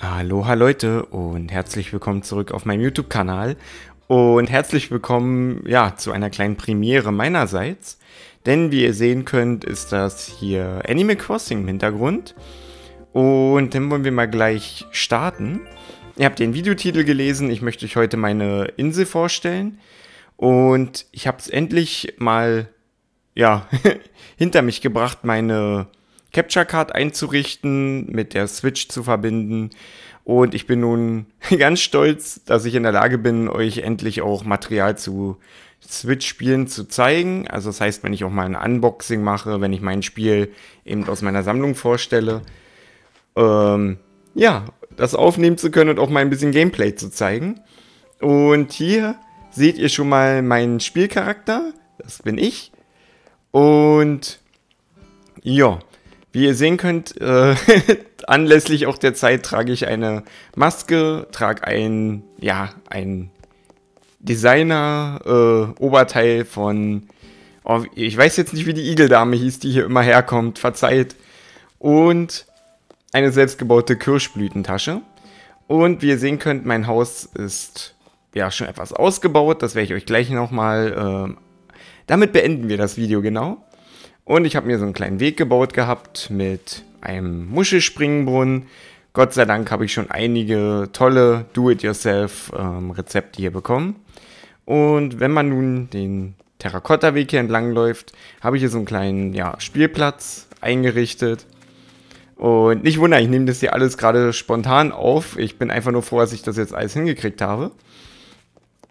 Aloha Leute und herzlich willkommen zurück auf meinem YouTube-Kanal und herzlich willkommen ja zu einer kleinen Premiere meinerseits, denn wie ihr sehen könnt, ist das hier Animal Crossing im Hintergrund und dann wollen wir mal gleich starten. Ihr habt den Videotitel gelesen, ich möchte euch heute meine Insel vorstellen und ich habe es endlich mal ja hinter mich gebracht, meine Capture Card einzurichten, mit der Switch zu verbinden. Und ich bin nun ganz stolz, dass ich in der Lage bin, euch endlich auch Material zu Switch-Spielen zu zeigen. Also das heißt, wenn ich auch mal ein Unboxing mache, wenn ich mein Spiel eben aus meiner Sammlung vorstelle, ähm, ja, das aufnehmen zu können und auch mal ein bisschen Gameplay zu zeigen. Und hier seht ihr schon mal meinen Spielcharakter. Das bin ich. Und ja, wie ihr sehen könnt, äh, anlässlich auch der Zeit trage ich eine Maske, trage ein, ja, ein Designer-Oberteil äh, von, oh, ich weiß jetzt nicht, wie die Igeldame hieß, die hier immer herkommt, verzeiht. Und eine selbstgebaute Kirschblütentasche. Und wie ihr sehen könnt, mein Haus ist ja schon etwas ausgebaut. Das werde ich euch gleich nochmal... Äh, damit beenden wir das Video genau. Und ich habe mir so einen kleinen Weg gebaut gehabt mit einem Muschelspringenbrunnen. Gott sei Dank habe ich schon einige tolle Do-it-yourself-Rezepte ähm, hier bekommen. Und wenn man nun den Terrakotta-Weg hier entlang läuft, habe ich hier so einen kleinen ja, Spielplatz eingerichtet. Und nicht wundern, ich nehme das hier alles gerade spontan auf. Ich bin einfach nur froh, dass ich das jetzt alles hingekriegt habe.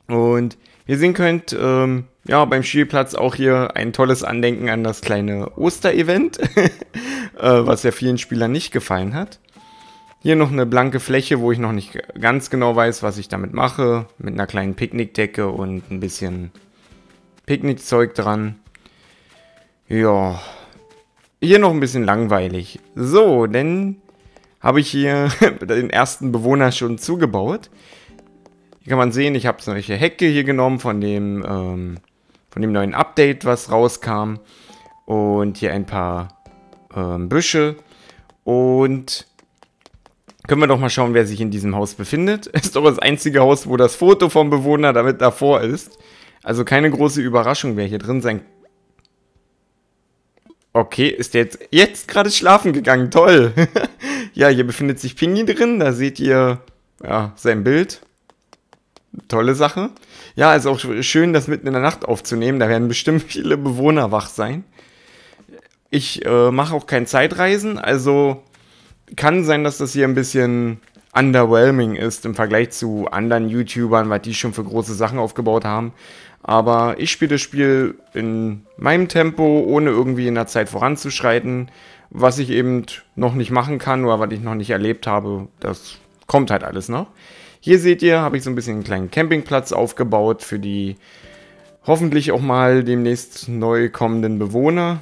Und wie ihr sehen könnt, ähm, ja, beim Spielplatz auch hier ein tolles Andenken an das kleine Osterevent, äh, was ja vielen Spielern nicht gefallen hat. Hier noch eine blanke Fläche, wo ich noch nicht ganz genau weiß, was ich damit mache. Mit einer kleinen Picknickdecke und ein bisschen Picknickzeug dran. Ja, hier noch ein bisschen langweilig. So, denn habe ich hier den ersten Bewohner schon zugebaut. Hier kann man sehen, ich habe solche Hecke hier genommen von dem, ähm, von dem neuen Update, was rauskam. Und hier ein paar ähm, Büsche. Und können wir doch mal schauen, wer sich in diesem Haus befindet. Ist doch das einzige Haus, wo das Foto vom Bewohner damit davor ist. Also keine große Überraschung, wer hier drin sein Okay, ist der jetzt, jetzt gerade schlafen gegangen? Toll. ja, hier befindet sich Pingi drin. Da seht ihr ja, sein Bild. Tolle Sache. Ja, ist auch schön, das mitten in der Nacht aufzunehmen. Da werden bestimmt viele Bewohner wach sein. Ich äh, mache auch kein Zeitreisen, also kann sein, dass das hier ein bisschen underwhelming ist im Vergleich zu anderen YouTubern, weil die schon für große Sachen aufgebaut haben. Aber ich spiele das Spiel in meinem Tempo, ohne irgendwie in der Zeit voranzuschreiten. Was ich eben noch nicht machen kann oder was ich noch nicht erlebt habe, das kommt halt alles noch. Hier seht ihr, habe ich so ein bisschen einen kleinen Campingplatz aufgebaut für die hoffentlich auch mal demnächst neu kommenden Bewohner.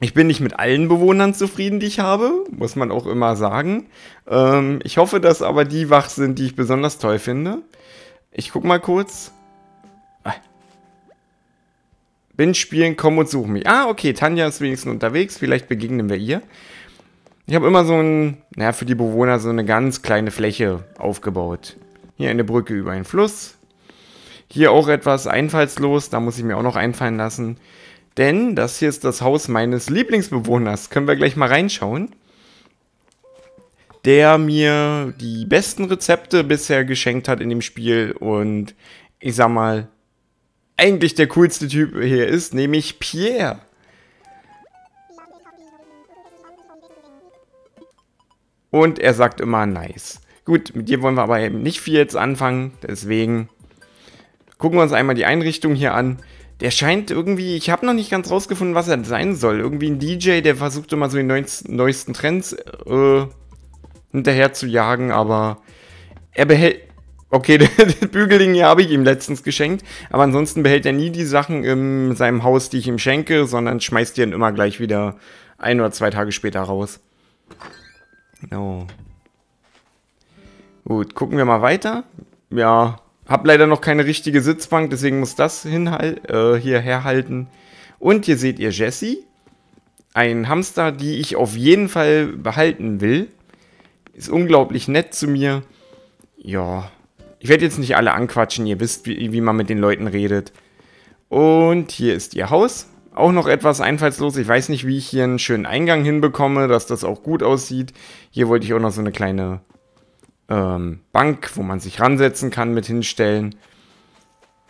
Ich bin nicht mit allen Bewohnern zufrieden, die ich habe, muss man auch immer sagen. Ähm, ich hoffe, dass aber die wach sind, die ich besonders toll finde. Ich guck mal kurz. Ah. Bin spielen, komm und such mich. Ah, okay, Tanja ist wenigstens unterwegs, vielleicht begegnen wir ihr. Ich habe immer so ein, naja, für die Bewohner so eine ganz kleine Fläche aufgebaut. Hier eine Brücke über einen Fluss. Hier auch etwas einfallslos, da muss ich mir auch noch einfallen lassen. Denn das hier ist das Haus meines Lieblingsbewohners. Können wir gleich mal reinschauen. Der mir die besten Rezepte bisher geschenkt hat in dem Spiel und ich sag mal, eigentlich der coolste Typ hier ist, nämlich Pierre. Und er sagt immer nice. Gut, mit dir wollen wir aber eben nicht viel jetzt anfangen, deswegen gucken wir uns einmal die Einrichtung hier an. Der scheint irgendwie, ich habe noch nicht ganz rausgefunden, was er sein soll. Irgendwie ein DJ, der versucht immer so die neuesten Trends äh, hinterher zu jagen, aber er behält, Okay, den Bügelding hier habe ich ihm letztens geschenkt, aber ansonsten behält er nie die Sachen in seinem Haus, die ich ihm schenke, sondern schmeißt die dann immer gleich wieder ein oder zwei Tage später raus. Genau. Gut, gucken wir mal weiter. Ja, hab leider noch keine richtige Sitzbank, deswegen muss das hinhal äh, hier herhalten. Und hier seht ihr Jessie. Ein Hamster, die ich auf jeden Fall behalten will. Ist unglaublich nett zu mir. Ja, ich werde jetzt nicht alle anquatschen, ihr wisst, wie, wie man mit den Leuten redet. Und hier ist ihr Haus auch noch etwas einfallslos. Ich weiß nicht, wie ich hier einen schönen Eingang hinbekomme, dass das auch gut aussieht. Hier wollte ich auch noch so eine kleine ähm, Bank, wo man sich ransetzen kann, mit hinstellen.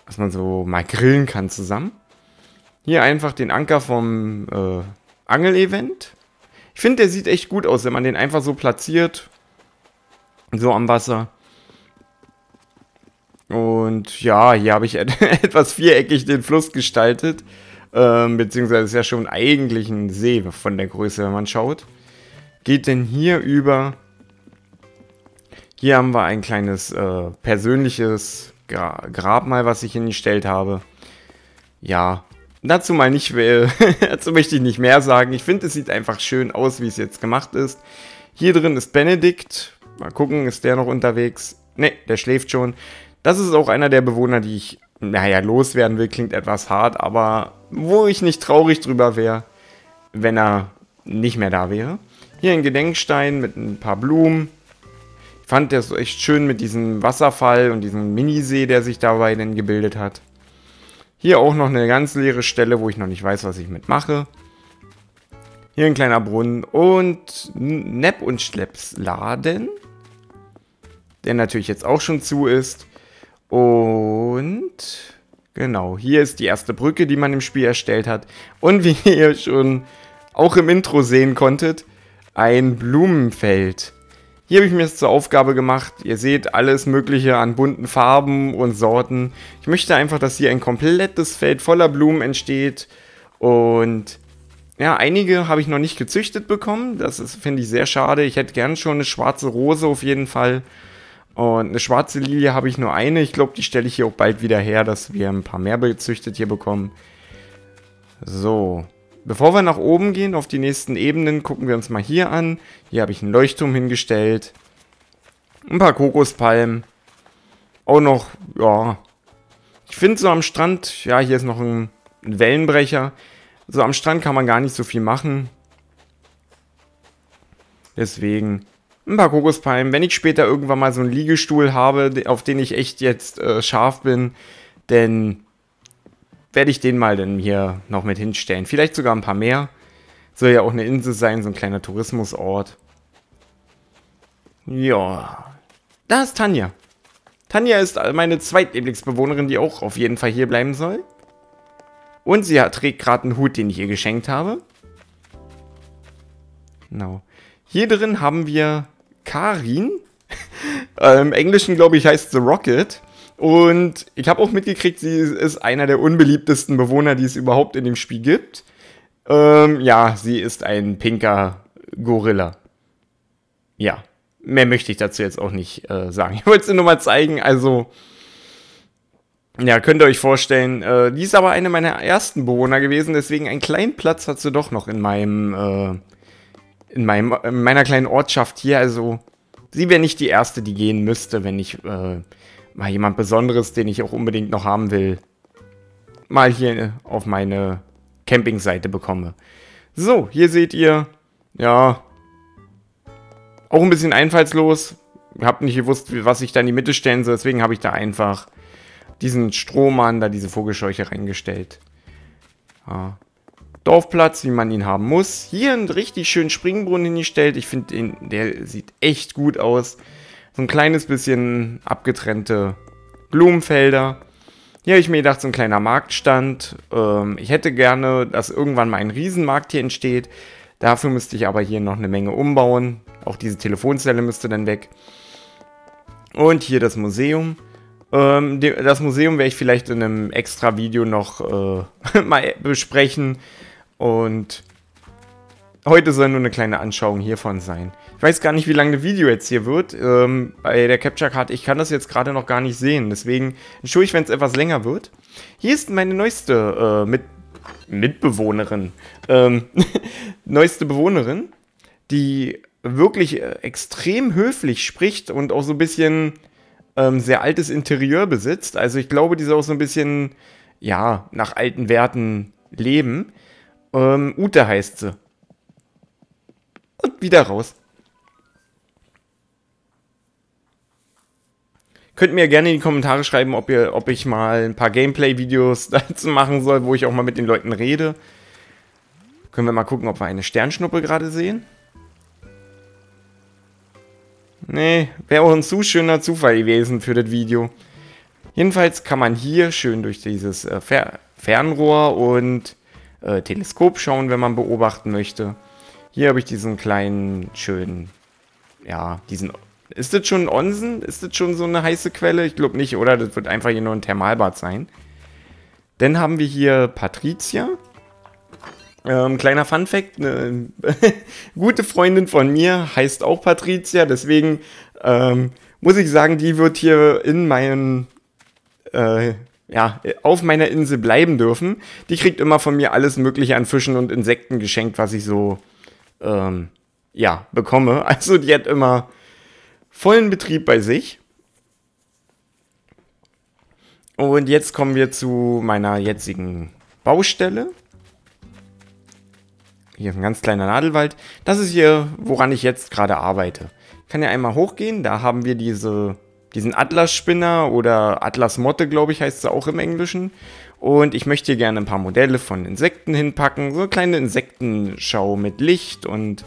Dass man so mal grillen kann zusammen. Hier einfach den Anker vom äh, Angel-Event. Ich finde, der sieht echt gut aus, wenn man den einfach so platziert. So am Wasser. Und ja, hier habe ich etwas viereckig den Fluss gestaltet ähm, beziehungsweise ist ja schon eigentlich ein See von der Größe, wenn man schaut, geht denn hier über, hier haben wir ein kleines äh, persönliches Gra Grabmal, was ich hingestellt habe. Ja, dazu mal nicht, dazu möchte ich nicht mehr sagen. Ich finde, es sieht einfach schön aus, wie es jetzt gemacht ist. Hier drin ist Benedikt. Mal gucken, ist der noch unterwegs? Ne, der schläft schon. Das ist auch einer der Bewohner, die ich naja, loswerden will, klingt etwas hart, aber wo ich nicht traurig drüber wäre, wenn er nicht mehr da wäre. Hier ein Gedenkstein mit ein paar Blumen. Ich fand das echt schön mit diesem Wasserfall und diesem Minisee, der sich dabei denn gebildet hat. Hier auch noch eine ganz leere Stelle, wo ich noch nicht weiß, was ich mitmache. Hier ein kleiner Brunnen und Nepp und Schleppsladen, der natürlich jetzt auch schon zu ist. Und genau, hier ist die erste Brücke, die man im Spiel erstellt hat. Und wie ihr schon auch im Intro sehen konntet, ein Blumenfeld. Hier habe ich mir es zur Aufgabe gemacht, ihr seht alles mögliche an bunten Farben und Sorten. Ich möchte einfach, dass hier ein komplettes Feld voller Blumen entsteht und ja, einige habe ich noch nicht gezüchtet bekommen, das finde ich sehr schade. Ich hätte gern schon eine schwarze Rose auf jeden Fall und eine schwarze Lilie habe ich nur eine. Ich glaube, die stelle ich hier auch bald wieder her, dass wir ein paar mehr gezüchtet hier bekommen. So. Bevor wir nach oben gehen, auf die nächsten Ebenen, gucken wir uns mal hier an. Hier habe ich einen Leuchtturm hingestellt. Ein paar Kokospalmen. Auch noch, ja. Ich finde so am Strand, ja, hier ist noch ein Wellenbrecher. So am Strand kann man gar nicht so viel machen. Deswegen ein paar Kokospalmen. Wenn ich später irgendwann mal so einen Liegestuhl habe, auf den ich echt jetzt äh, scharf bin, dann werde ich den mal dann hier noch mit hinstellen. Vielleicht sogar ein paar mehr. Soll ja auch eine Insel sein, so ein kleiner Tourismusort. Ja. Da ist Tanja. Tanja ist meine Zweitlieblingsbewohnerin, die auch auf jeden Fall hier bleiben soll. Und sie hat, trägt gerade einen Hut, den ich ihr geschenkt habe. Genau. No. Hier drin haben wir Karin. Äh, Im Englischen, glaube ich, heißt The Rocket. Und ich habe auch mitgekriegt, sie ist einer der unbeliebtesten Bewohner, die es überhaupt in dem Spiel gibt. Ähm, ja, sie ist ein pinker Gorilla. Ja, mehr möchte ich dazu jetzt auch nicht äh, sagen. Ich wollte es nur mal zeigen, also. Ja, könnt ihr euch vorstellen. Äh, die ist aber eine meiner ersten Bewohner gewesen, deswegen einen kleinen Platz hat sie doch noch in meinem äh, in, meinem, in meiner kleinen Ortschaft hier. Also sie wäre nicht die erste, die gehen müsste, wenn ich äh, mal jemand Besonderes, den ich auch unbedingt noch haben will, mal hier äh, auf meine Campingseite bekomme. So, hier seht ihr, ja, auch ein bisschen einfallslos. Ich habe nicht gewusst, was ich da in die Mitte stellen soll, deswegen habe ich da einfach diesen Strohmann, da diese Vogelscheuche reingestellt. Ja. Dorfplatz, wie man ihn haben muss. Hier einen richtig schönen Springbrunnen hingestellt. Ich finde, der sieht echt gut aus. So ein kleines bisschen abgetrennte Blumenfelder. Hier habe ich mir gedacht, so ein kleiner Marktstand. Ähm, ich hätte gerne, dass irgendwann mal ein Riesenmarkt hier entsteht. Dafür müsste ich aber hier noch eine Menge umbauen. Auch diese Telefonzelle müsste dann weg. Und hier das Museum. Ähm, das Museum werde ich vielleicht in einem extra Video noch äh, mal besprechen. Und heute soll nur eine kleine Anschauung hiervon sein. Ich weiß gar nicht, wie lange das Video jetzt hier wird. Ähm, bei der Capture Card, ich kann das jetzt gerade noch gar nicht sehen. Deswegen entschuldige, ich, wenn es etwas länger wird. Hier ist meine neueste äh, mit Mitbewohnerin. Ähm, neueste Bewohnerin, die wirklich äh, extrem höflich spricht und auch so ein bisschen ähm, sehr altes Interieur besitzt. Also ich glaube, die soll auch so ein bisschen, ja, nach alten Werten leben. Ähm, Ute heißt sie. Und wieder raus. Könnt mir gerne in die Kommentare schreiben, ob, ihr, ob ich mal ein paar Gameplay-Videos dazu machen soll, wo ich auch mal mit den Leuten rede. Können wir mal gucken, ob wir eine Sternschnuppe gerade sehen. Nee, wäre auch ein zu schöner Zufall gewesen für das Video. Jedenfalls kann man hier schön durch dieses äh, Fer Fernrohr und äh, Teleskop schauen, wenn man beobachten möchte. Hier habe ich diesen kleinen, schönen, ja, diesen... Ist das schon ein Onsen? Ist das schon so eine heiße Quelle? Ich glaube nicht, oder? Das wird einfach hier nur ein Thermalbad sein. Dann haben wir hier Patricia. Ähm, kleiner Funfact, eine gute Freundin von mir heißt auch Patricia, deswegen ähm, muss ich sagen, die wird hier in meinen... äh, ja, auf meiner Insel bleiben dürfen. Die kriegt immer von mir alles Mögliche an Fischen und Insekten geschenkt, was ich so, ähm, ja, bekomme. Also die hat immer vollen Betrieb bei sich. Und jetzt kommen wir zu meiner jetzigen Baustelle. Hier ein ganz kleiner Nadelwald. Das ist hier, woran ich jetzt gerade arbeite. Ich kann ja einmal hochgehen. Da haben wir diese diesen Atlas-Spinner oder Atlas-Motte, glaube ich, heißt es auch im Englischen. Und ich möchte hier gerne ein paar Modelle von Insekten hinpacken. So eine kleine Insektenschau mit Licht und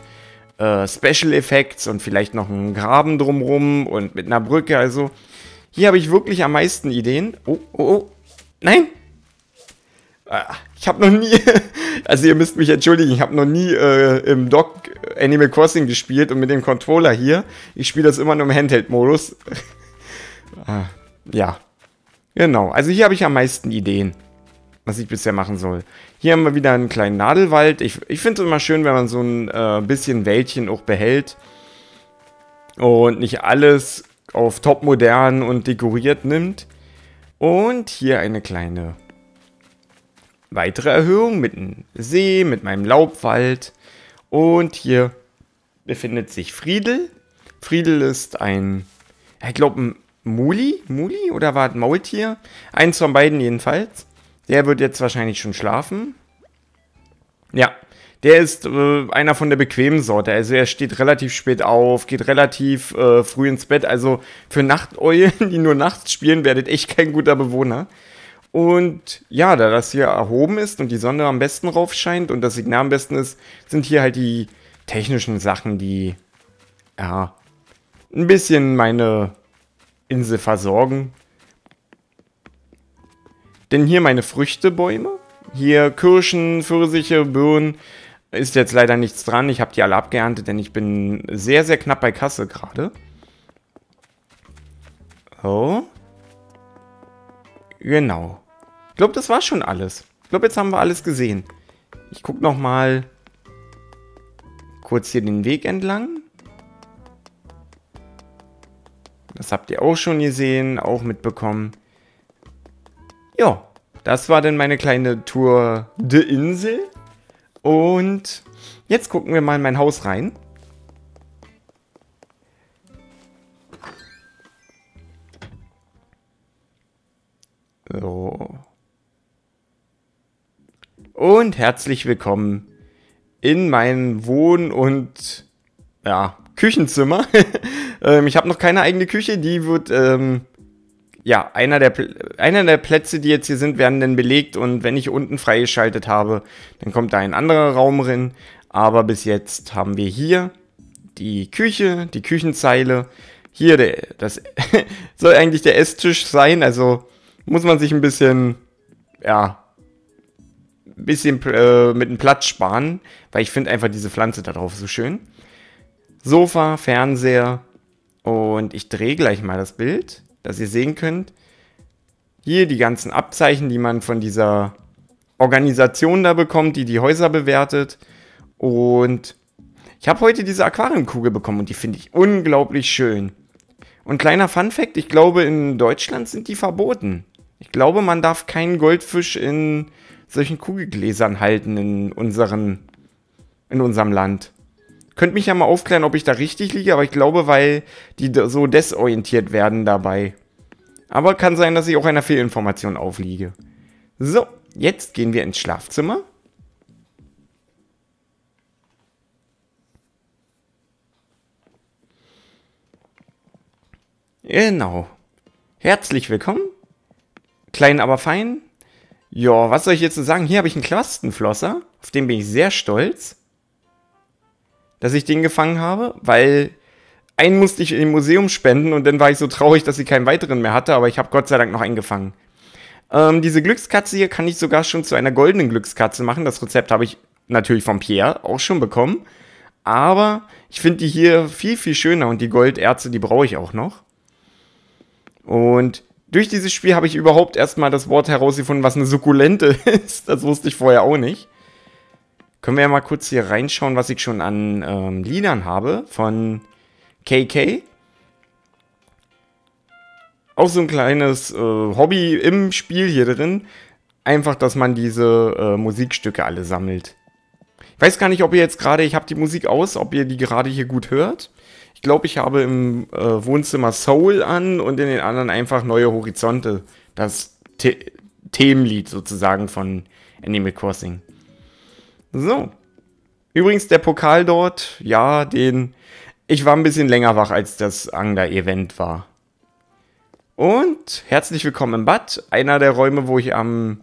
äh, Special Effects und vielleicht noch einen Graben drumrum und mit einer Brücke. Also hier habe ich wirklich am meisten Ideen. Oh, oh, oh. Nein! Ah, ich habe noch nie, also ihr müsst mich entschuldigen, ich habe noch nie äh, im Dock Animal Crossing gespielt und mit dem Controller hier. Ich spiele das immer nur im Handheld-Modus. Ah, ja. Genau, also hier habe ich am meisten Ideen, was ich bisher machen soll. Hier haben wir wieder einen kleinen Nadelwald. Ich, ich finde es immer schön, wenn man so ein äh, bisschen Wäldchen auch behält. Und nicht alles auf top modern und dekoriert nimmt. Und hier eine kleine weitere Erhöhung mit einem See, mit meinem Laubwald. Und hier befindet sich Friedel. Friedel ist ein, ich glaube, ein Muli? Muli? Oder war es Maultier? Eins von beiden jedenfalls. Der wird jetzt wahrscheinlich schon schlafen. Ja, der ist äh, einer von der bequemen Sorte. Also er steht relativ spät auf, geht relativ äh, früh ins Bett. Also für Nachteulen, die nur nachts spielen, werdet echt kein guter Bewohner. Und ja, da das hier erhoben ist und die Sonne am besten rauf scheint und das Signal am besten ist, sind hier halt die technischen Sachen, die ja ein bisschen meine Insel versorgen. Denn hier meine Früchtebäume. Hier Kirschen, Pfirsiche, Birnen. Ist jetzt leider nichts dran. Ich habe die alle abgeerntet, denn ich bin sehr, sehr knapp bei Kasse gerade. Oh. Genau. Ich glaube, das war schon alles. Ich glaube, jetzt haben wir alles gesehen. Ich gucke nochmal kurz hier den Weg entlang. Das habt ihr auch schon gesehen, auch mitbekommen. Ja, das war dann meine kleine Tour de Insel. Und jetzt gucken wir mal in mein Haus rein. So. Und herzlich willkommen in meinem Wohn- und ja, Küchenzimmer. ähm, ich habe noch keine eigene Küche, die wird, ähm, ja, einer der, einer der Plätze, die jetzt hier sind, werden dann belegt und wenn ich unten freigeschaltet habe, dann kommt da ein anderer Raum drin. Aber bis jetzt haben wir hier die Küche, die Küchenzeile. Hier, der, das soll eigentlich der Esstisch sein, also muss man sich ein bisschen, ja, bisschen äh, mit dem Platz sparen, weil ich finde einfach diese Pflanze da drauf so schön. Sofa, Fernseher und ich drehe gleich mal das Bild, dass ihr sehen könnt. Hier die ganzen Abzeichen, die man von dieser Organisation da bekommt, die die Häuser bewertet. Und ich habe heute diese Aquariumkugel bekommen und die finde ich unglaublich schön. Und kleiner Fun fact, ich glaube, in Deutschland sind die verboten. Ich glaube, man darf keinen Goldfisch in solchen Kugelgläsern halten in, unseren, in unserem Land könnt mich ja mal aufklären, ob ich da richtig liege, aber ich glaube, weil die so desorientiert werden dabei. Aber kann sein, dass ich auch einer Fehlinformation aufliege. So, jetzt gehen wir ins Schlafzimmer. Genau. Herzlich willkommen. Klein, aber fein. Ja, was soll ich jetzt so sagen? Hier habe ich einen Quastenflosser. Auf den bin ich sehr stolz dass ich den gefangen habe, weil einen musste ich im Museum spenden und dann war ich so traurig, dass ich keinen weiteren mehr hatte, aber ich habe Gott sei Dank noch einen gefangen. Ähm, diese Glückskatze hier kann ich sogar schon zu einer goldenen Glückskatze machen. Das Rezept habe ich natürlich von Pierre auch schon bekommen. Aber ich finde die hier viel, viel schöner und die Golderze, die brauche ich auch noch. Und durch dieses Spiel habe ich überhaupt erstmal das Wort herausgefunden, was eine Sukkulente ist. Das wusste ich vorher auch nicht. Können wir ja mal kurz hier reinschauen, was ich schon an ähm, Liedern habe von KK. Auch so ein kleines äh, Hobby im Spiel hier drin. Einfach, dass man diese äh, Musikstücke alle sammelt. Ich weiß gar nicht, ob ihr jetzt gerade, ich habe die Musik aus, ob ihr die gerade hier gut hört. Ich glaube, ich habe im äh, Wohnzimmer Soul an und in den anderen einfach Neue Horizonte. Das The Themenlied sozusagen von Animal Crossing. So. Übrigens, der Pokal dort, ja, den. Ich war ein bisschen länger wach, als das Angler-Event war. Und herzlich willkommen im Bad. Einer der Räume, wo ich am,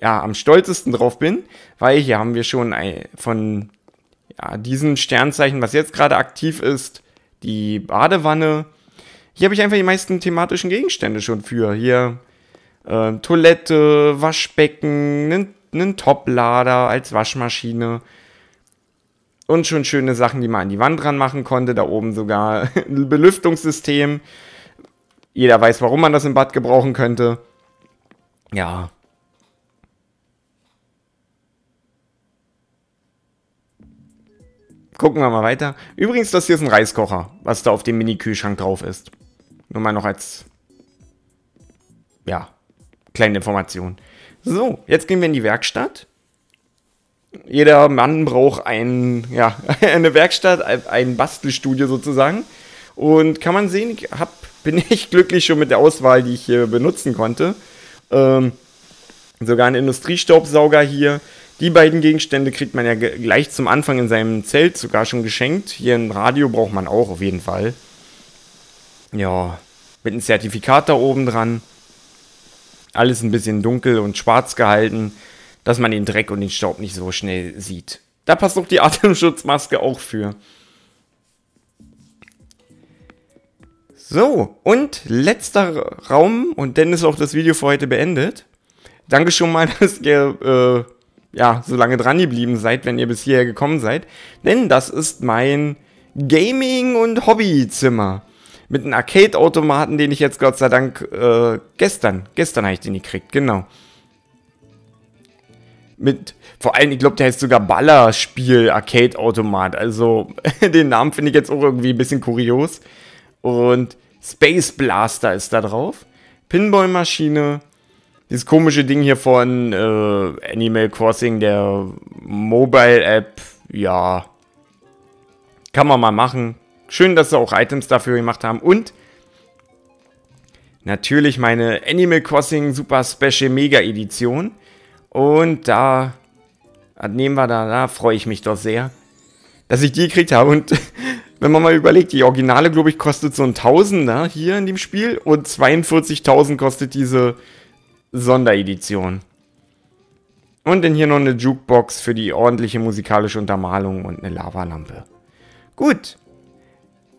ja, am stolzesten drauf bin, weil hier haben wir schon von ja, diesem Sternzeichen, was jetzt gerade aktiv ist, die Badewanne. Hier habe ich einfach die meisten thematischen Gegenstände schon für. Hier äh, Toilette, Waschbecken, einen einen Toplader als Waschmaschine und schon schöne Sachen, die man an die Wand dran machen konnte. Da oben sogar ein Belüftungssystem. Jeder weiß, warum man das im Bad gebrauchen könnte. Ja. Gucken wir mal weiter. Übrigens, das hier ist ein Reiskocher, was da auf dem Mini-Kühlschrank drauf ist. Nur mal noch als, ja, kleine Information. So, jetzt gehen wir in die Werkstatt. Jeder Mann braucht ein, ja, eine Werkstatt, ein Bastelstudio sozusagen. Und kann man sehen, ich hab, bin echt glücklich schon mit der Auswahl, die ich hier benutzen konnte. Ähm, sogar ein Industriestaubsauger hier. Die beiden Gegenstände kriegt man ja gleich zum Anfang in seinem Zelt sogar schon geschenkt. Hier ein Radio braucht man auch auf jeden Fall. Ja, mit einem Zertifikat da oben dran alles ein bisschen dunkel und schwarz gehalten, dass man den Dreck und den Staub nicht so schnell sieht. Da passt doch die Atemschutzmaske auch für. So, und letzter Raum, und dann ist auch das Video für heute beendet. Danke schon mal, dass ihr äh, ja, so lange dran geblieben seid, wenn ihr bis hierher gekommen seid. Denn das ist mein Gaming- und Hobbyzimmer mit einem Arcade-Automaten, den ich jetzt Gott sei Dank äh, gestern, gestern habe ich den gekriegt, genau. Mit, vor allem, ich glaube, der heißt sogar Ballerspiel Arcade-Automat. Also, den Namen finde ich jetzt auch irgendwie ein bisschen kurios. Und Space Blaster ist da drauf. Pinball-Maschine. Dieses komische Ding hier von äh, Animal Crossing, der Mobile-App. Ja. Kann man mal machen. Schön, dass sie auch Items dafür gemacht haben. Und natürlich meine Animal Crossing Super Special Mega Edition. Und da nehmen wir da, da freue ich mich doch sehr, dass ich die gekriegt habe. Und wenn man mal überlegt, die Originale, glaube ich, kostet so ein Tausender hier in dem Spiel und 42.000 kostet diese Sonderedition. Und dann hier noch eine Jukebox für die ordentliche musikalische Untermalung und eine Lavalampe. Gut,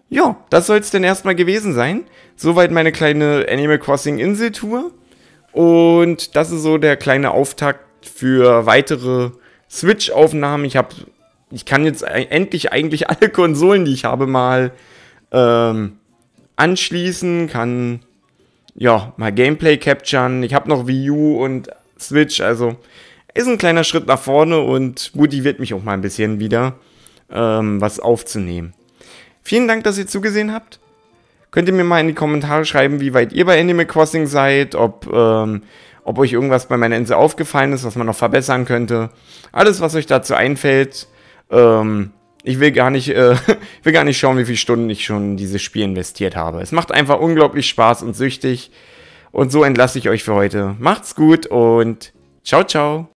ja, das soll es denn erstmal gewesen sein. Soweit meine kleine Animal Crossing Insel Tour. Und das ist so der kleine Auftakt für weitere Switch-Aufnahmen. Ich ich kann jetzt e-, endlich eigentlich alle Konsolen, die ich habe, mal ähm, anschließen, kann ja mal Gameplay capturen. Ich habe noch Wii U und Switch, also ist ein kleiner Schritt nach vorne und motiviert mich auch mal ein bisschen wieder, ähm, was aufzunehmen. Vielen Dank, dass ihr zugesehen habt. Könnt ihr mir mal in die Kommentare schreiben, wie weit ihr bei Animal Crossing seid, ob, ähm, ob euch irgendwas bei meiner Insel aufgefallen ist, was man noch verbessern könnte. Alles, was euch dazu einfällt. Ähm, ich will gar nicht, äh, will gar nicht schauen, wie viele Stunden ich schon in dieses Spiel investiert habe. Es macht einfach unglaublich Spaß und süchtig. Und so entlasse ich euch für heute. Macht's gut und ciao, ciao.